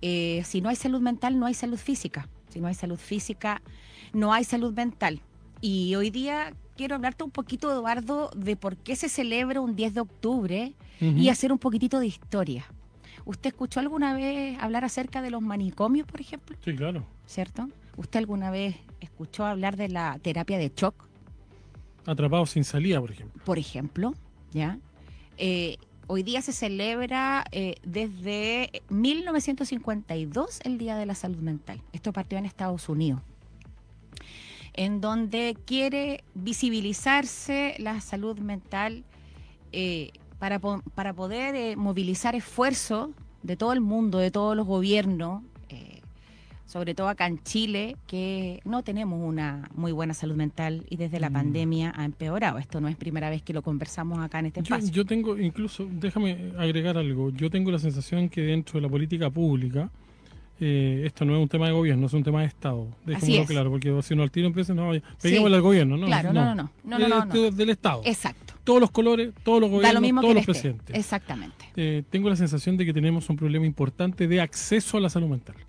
Eh, si no hay salud mental, no hay salud física. Si no hay salud física, no hay salud mental. Y hoy día quiero hablarte un poquito, Eduardo, de por qué se celebra un 10 de octubre y hacer un poquitito de historia. ¿Usted escuchó alguna vez hablar acerca de los manicomios, por ejemplo? Sí, claro. ¿Cierto? ¿Usted alguna vez escuchó hablar de la terapia de shock? atrapado sin salida, por ejemplo. Por ejemplo, ¿ya? Eh, hoy día se celebra eh, desde 1952 el Día de la Salud Mental. Esto partió en Estados Unidos en donde quiere visibilizarse la salud mental eh, para, poder eh, movilizar esfuerzos de todo el mundo, de todos los gobiernos, sobre todo acá en Chile, que no tenemos una muy buena salud mental y desde la mm. pandemia ha empeorado. Esto no es primera vez que lo conversamos acá en este espacio. Yo, tengo, incluso, déjame agregar algo, yo tengo la sensación que dentro de la política pública, eh, esto no es un tema de gobierno, es un tema de Estado. dejémoslo claro, porque si uno al tiro empieza, no, peguémosle sí. al gobierno, ¿no? Claro, no, no, no. no, no, eh, no, del, Estado. Exacto. Todos los colores, todos los gobiernos, todos los presidentes. Exactamente. Eh, tengo la sensación de que tenemos un problema importante de acceso a la salud mental.